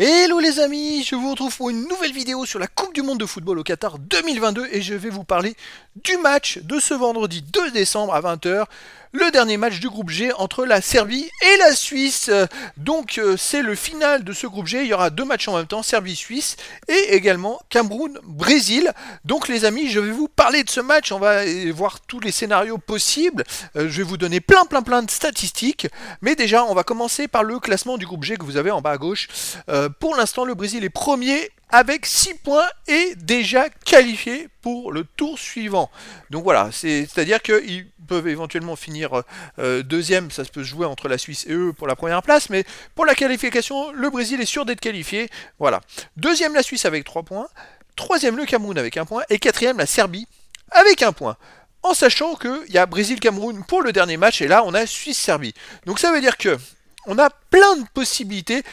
Hello les amis, je vous retrouve pour une nouvelle vidéo sur la Coupe du Monde de football au Qatar 2022 et je vais vous parler du match de ce vendredi 2 décembre à 20h, le dernier match du groupe G entre la Serbie et la Suisse. Donc euh, c'est le final de ce groupe G, il y aura deux matchs en même temps, Serbie-Suisse et également Cameroun-Brésil. Donc les amis, je vais vous parler de ce match, on va voir tous les scénarios possibles, euh, je vais vous donner plein plein plein de statistiques, mais déjà on va commencer par le classement du groupe G que vous avez en bas à gauche. Euh, pour l'instant, le Brésil est premier avec 6 points et déjà qualifié pour le tour suivant. Donc voilà, c'est-à-dire qu'ils peuvent éventuellement finir euh, deuxième, ça se peut jouer entre la Suisse et eux pour la première place, mais pour la qualification, le Brésil est sûr d'être qualifié. Voilà. Deuxième la Suisse avec 3 points, troisième le Cameroun avec 1 point, et quatrième la Serbie avec 1 point en sachant qu'il y a Brésil-Cameroun pour le dernier match, et là on a Suisse-Serbie. Donc ça veut dire que on a plein de possibilités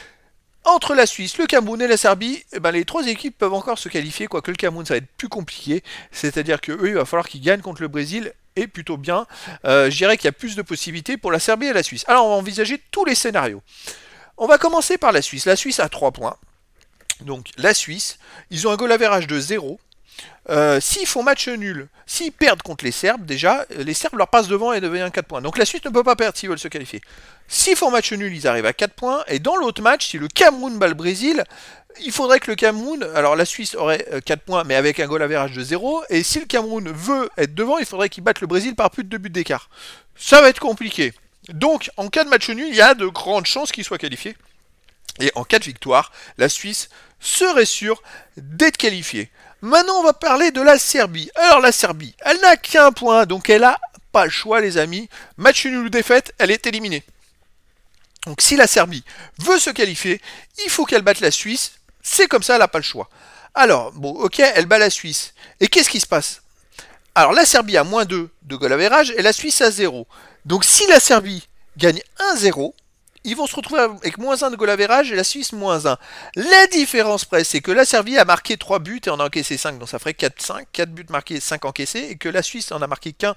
entre la Suisse, le Cameroun et la Serbie, eh ben, les trois équipes peuvent encore se qualifier, quoique le Cameroun ça va être plus compliqué. C'est-à-dire que eux, il va falloir qu'ils gagnent contre le Brésil et plutôt bien. Euh, je dirais qu'il y a plus de possibilités pour la Serbie et la Suisse. Alors on va envisager tous les scénarios. On va commencer par la Suisse. La Suisse a 3 points. Donc la Suisse, ils ont un goal average de 0. Euh, s'ils font match nul, s'ils perdent contre les Serbes, déjà, euh, les Serbes leur passent devant et deviennent 4 points. Donc la Suisse ne peut pas perdre s'ils veulent se qualifier. S'ils font match nul, ils arrivent à 4 points. Et dans l'autre match, si le Cameroun bat le Brésil, il faudrait que le Cameroun, alors la Suisse aurait 4 euh, points, mais avec un goal à de 0, et si le Cameroun veut être devant, il faudrait qu'il batte le Brésil par plus de 2 buts d'écart. Ça va être compliqué. Donc, en cas de match nul, il y a de grandes chances qu'ils soient qualifiés. Et en cas de victoire, la Suisse serait sûre d'être qualifiée. Maintenant, on va parler de la Serbie. Alors, la Serbie, elle n'a qu'un point, donc elle a pas le choix, les amis. Match nul ou défaite, elle est éliminée. Donc, si la Serbie veut se qualifier, il faut qu'elle batte la Suisse. C'est comme ça, elle n'a pas le choix. Alors, bon, ok, elle bat la Suisse. Et qu'est-ce qui se passe Alors, la Serbie a moins 2 de goal average et la Suisse a 0. Donc, si la Serbie gagne 1-0, ils vont se retrouver avec moins 1 de goal et la Suisse moins 1. La différence près, c'est que la Serbie a marqué 3 buts et en a encaissé 5, donc ça ferait 4-5, 4 buts marqués, 5 encaissés, et que la Suisse en a marqué qu'un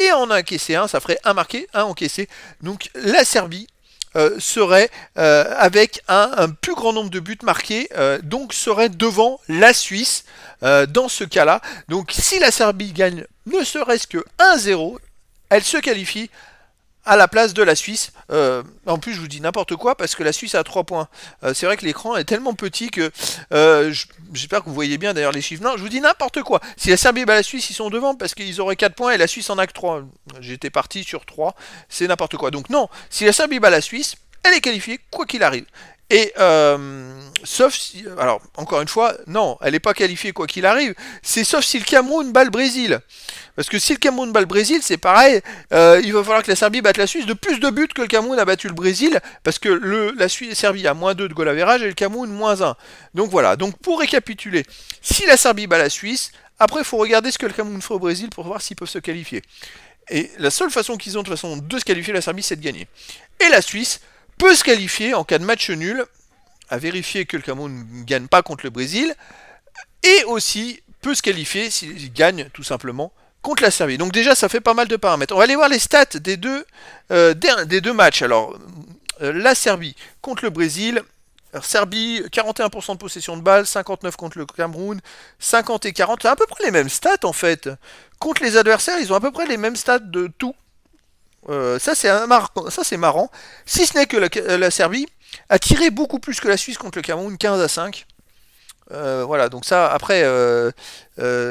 et en a encaissé 1, ça ferait 1 marqué, 1 encaissé. Donc la Serbie euh, serait euh, avec un, plus grand nombre de buts marqués, euh, donc serait devant la Suisse dans ce cas-là. Donc si la Serbie gagne ne serait-ce que 1-0, elle se qualifie à la place de la Suisse. Euh, en plus, je vous dis n'importe quoi parce que la Suisse a 3 points. Euh, c'est vrai que l'écran est tellement petit que euh, j'espère que vous voyez bien d'ailleurs les chiffres. Non, je vous dis n'importe quoi. Si la Serbie bat la Suisse, ils sont devant parce qu'ils auraient 4 points et la Suisse en a que 3. J'étais parti sur 3, c'est n'importe quoi. Donc non, si la Serbie bat la Suisse, elle est qualifiée quoi qu'il arrive. Et euh, sauf si, alors encore une fois, non, elle n'est pas qualifiée quoi qu'il arrive. C'est sauf si le Cameroun bat le Brésil, parce que si le Cameroun bat le Brésil, c'est pareil. Euh, il va falloir que la Serbie batte la Suisse de plus de buts que le Cameroun a battu le Brésil, parce que le, la Suisse, Serbie a moins 2 de goal average et le Cameroun moins 1. Donc voilà. Donc pour récapituler, si la Serbie bat la Suisse, après il faut regarder ce que le Cameroun fait au Brésil pour voir s'ils peuvent se qualifier. Et la seule façon qu'ils ont de façon de se qualifier la Serbie, c'est de gagner. Et la Suisse, peut se qualifier en cas de match nul, à vérifier que le Cameroun ne gagne pas contre le Brésil, et aussi peut se qualifier s'il gagne tout simplement contre la Serbie. Donc déjà, ça fait pas mal de paramètres. On va aller voir les stats des deux, euh, des, deux matchs. Alors, euh, la Serbie contre le Brésil. Serbie, 41% de possession de balle, 59 contre le Cameroun, 50 et 40. à peu près les mêmes stats en fait. Contre les adversaires, ils ont à peu près les mêmes stats de tout. Euh, ça, c'est marrant. Si ce n'est que la... Serbie a tiré beaucoup plus que la Suisse contre le Cameroun, 15 à 5. Euh, voilà, donc ça, après, euh,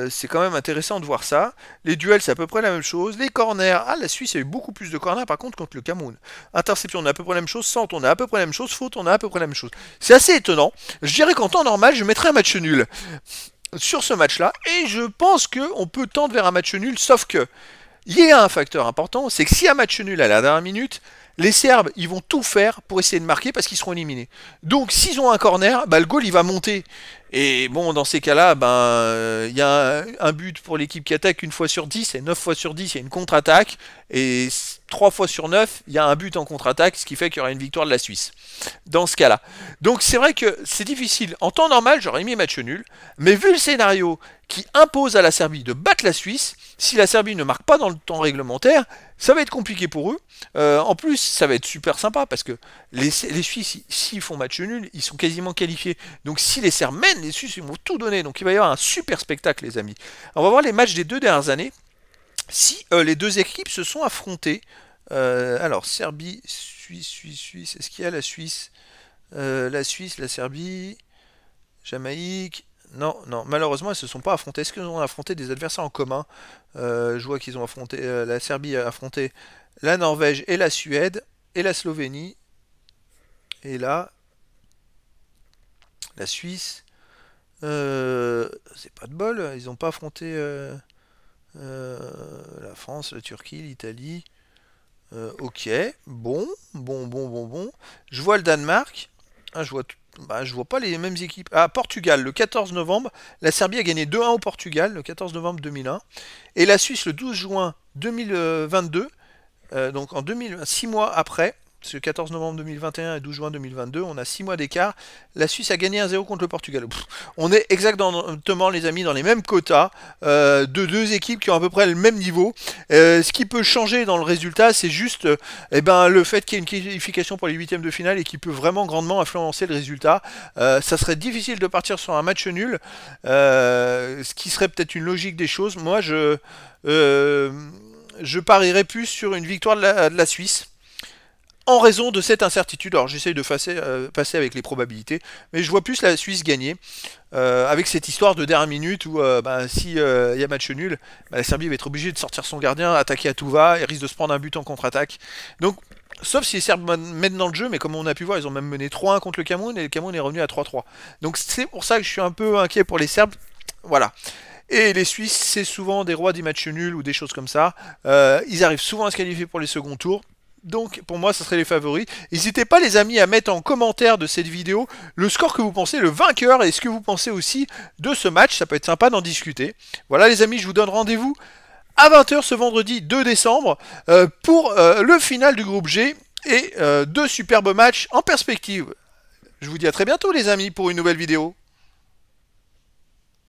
c'est quand même intéressant de voir ça. Les duels, c'est à peu près la même chose. Les corners, ah, la Suisse a eu beaucoup plus de corners, par contre, contre le Cameroun. Interception, on a à peu près la même chose. Centre, on a à peu près la même chose. Faute, on a à peu près la même chose. C'est assez étonnant. Je dirais qu'en temps normal, je mettrais un match nul sur ce match-là. Et je pense qu'on peut tendre vers un match nul, sauf que il y a un facteur important, c'est que si un match nul à la dernière minute, les Serbes, ils vont tout faire pour essayer de marquer parce qu'ils seront éliminés. Donc, s'ils ont un corner, bah, le goal, il va monter. Et bon, dans ces cas-là, ben, euh, il y a un, but pour l'équipe qui attaque une fois sur dix, et neuf fois sur 10, il y a une contre-attaque. Et 3 fois sur 9, il y a un but en contre-attaque, ce qui fait qu'il y aura une victoire de la Suisse, dans ce cas-là. Donc c'est vrai que c'est difficile. En temps normal, j'aurais mis match nul, mais vu le scénario qui impose à la Serbie de battre la Suisse, si la Serbie ne marque pas dans le temps réglementaire, ça va être compliqué pour eux. Euh, en plus, ça va être super sympa, parce que les, les Suisses, s'ils font match nul, ils sont quasiment qualifiés. Donc si les Serbes mènent, les Suisses, ils vont tout donner. Donc il va y avoir un super spectacle, les amis. On va voir les matchs des deux dernières années si euh, les deux équipes se sont affrontées. Euh, alors, Serbie, Suisse, Suisse, Suisse. Est-ce qu'il y a la Suisse euh, La Suisse, la Serbie, Jamaïque. Non, non, malheureusement, elles ne se sont pas affrontées. Est-ce qu'elles ont affronté des adversaires en commun Je vois qu'ils ont affronté. la Serbie a affronté la Norvège et la Suède et la Slovénie. Et là, la Suisse. C'est pas de bol, ils n'ont pas affronté. Euh, la France, la Turquie, l'Italie. Euh, ok, bon, bon, bon, bon, bon. Je vois le Danemark. Ah, je vois bah, je vois pas les mêmes équipes. Ah, Portugal, le 14 novembre, la Serbie a gagné 2-1 au Portugal, le 14 novembre 2001. Et la Suisse, le 12 juin 2022, euh, donc en 6 mois après, que 14 novembre 2021 et 12 juin 2022, on a 6 mois d'écart. La Suisse a gagné 1-0 contre le Portugal. on est exactement, les amis, dans les mêmes quotas euh, de deux équipes qui ont à peu près le même niveau. Euh, ce qui peut changer dans le résultat, c'est juste eh ben, le fait qu'il y ait une qualification pour les huitièmes de finale et qui peut vraiment grandement influencer le résultat. Euh, ça serait difficile de partir sur un match nul, ce qui serait peut-être une logique des choses. Moi, je, je parierais plus sur une victoire de la Suisse en raison de cette incertitude. Alors j'essaye de euh, passer, avec les probabilités, mais je vois plus la Suisse gagner euh, avec cette histoire de dernière minute où euh, ben, si il y a match nul, ben, la Serbie va être obligée de sortir son gardien, attaquer à tout va et risque de se prendre un but en contre-attaque. Donc Sauf si les Serbes mettent dans le jeu, mais comme on a pu voir, ils ont même mené 3-1 contre le Cameroun et le Cameroun est revenu à 3-3. Donc c'est pour ça que je suis un peu inquiet pour les Serbes. Voilà. Et les Suisses, c'est souvent des rois des matchs nuls ou des choses comme ça. ils arrivent souvent à se qualifier pour les second tours. Donc pour moi, ce serait les favoris. N'hésitez pas les amis à mettre en commentaire de cette vidéo le score que vous pensez, le vainqueur, et ce que vous pensez aussi de ce match. Ça peut être sympa d'en discuter. Voilà les amis, je vous donne rendez-vous à 20h ce vendredi 2 décembre euh, pour euh, le final du groupe G et euh, deux superbes matchs en perspective. Je vous dis à très bientôt les amis pour une nouvelle vidéo.